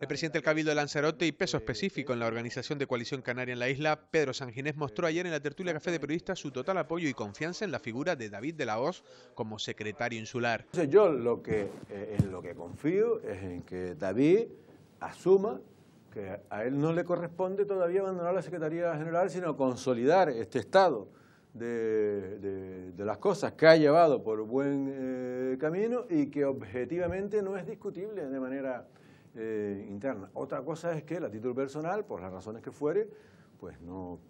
El presidente del Cabildo de Lanzarote y peso específico en la organización de Coalición Canaria en la isla, Pedro Sanginés, mostró ayer en la tertulia Café de Periodistas su total apoyo y confianza en la figura de David de la Hoz como secretario insular. yo lo que, eh, en lo que confío es en que David asuma que a él no le corresponde todavía abandonar la Secretaría General, sino consolidar este estado de, de, las cosas que ha llevado por buen... Eh, camino y que objetivamente no es discutible de manera eh, interna. Otra cosa es que, la título personal, por las razones que fuere, pues no,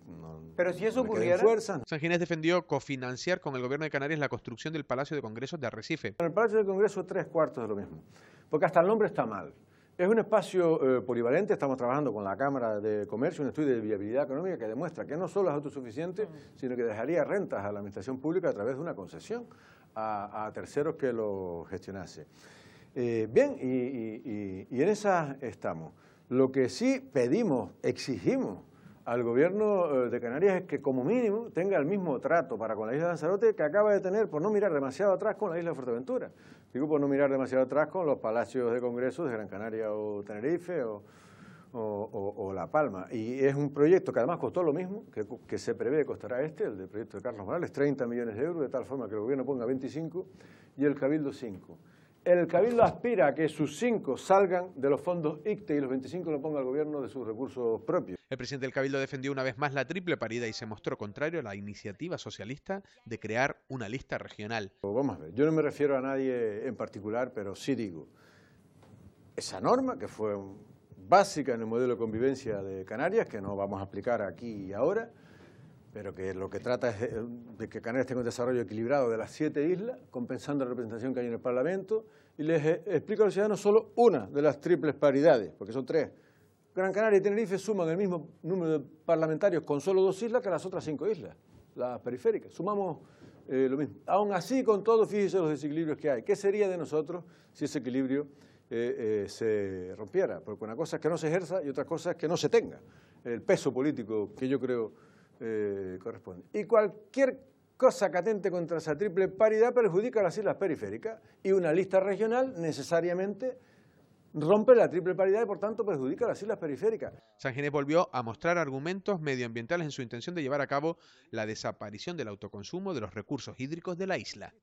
Pero si eso ocurriera. San Ginés defendió cofinanciar con el gobierno de Canarias la construcción del Palacio de Congresos de Arrecife. En el Palacio de Congresos, tres cuartos de lo mismo. Porque hasta el nombre está mal. Es un espacio eh, polivalente, estamos trabajando con la Cámara de Comercio, un estudio de viabilidad económica que demuestra que no solo es autosuficiente, mm. sino que dejaría rentas a la administración pública a través de una concesión a, terceros que lo gestionase. Eh, bien, y, en esa estamos. Lo que sí pedimos, exigimos, al gobierno eh, de Canarias es que como mínimo tenga el mismo trato para con la isla de Lanzarote que acaba de tener por no mirar demasiado atrás con la isla de Fuerteventura. Digo por no mirar demasiado atrás con los palacios de congresos de Gran Canaria o Tenerife o, La Palma. Y es un proyecto que además costó lo mismo, que, se prevé costará este, el del proyecto de Carlos Morales, 30 millones de euros, de tal forma que el gobierno ponga 25 y el Cabildo 5 el Cabildo aspira a que sus cinco salgan de los fondos ICTE y los 25 lo ponga el gobierno de sus recursos propios. El presidente del Cabildo defendió una vez más la triple parida y se mostró contrario a la iniciativa socialista de crear una lista regional. Vamos a ver, yo no me refiero a nadie en particular, pero sí digo, esa norma que fue básica en el modelo de convivencia de Canarias, que no vamos a aplicar aquí y ahora, pero que lo que trata es eh, de, que Canarias tenga un desarrollo equilibrado de las siete islas, compensando la representación que hay en el Parlamento, y les eh, explico a los ciudadanos solo una de las triples paridades, porque son tres. Gran Canaria y Tenerife suman el mismo número de parlamentarios con solo dos islas que las otras cinco islas, las periféricas. Sumamos eh, lo mismo. Aún así, con todo, fíjense los desequilibrios que hay. ¿Qué sería de nosotros si ese equilibrio se rompiera? Porque una cosa es que no se ejerza y otra cosa es que no se tenga el peso político que yo creo eh, y cualquier cosa catente contra esa triple paridad perjudica a las islas periféricas y una lista regional necesariamente rompe la triple paridad y por tanto perjudica a las islas periféricas. San Ginés volvió a mostrar argumentos medioambientales en su intención de llevar a cabo la desaparición del autoconsumo de los recursos hídricos de la isla.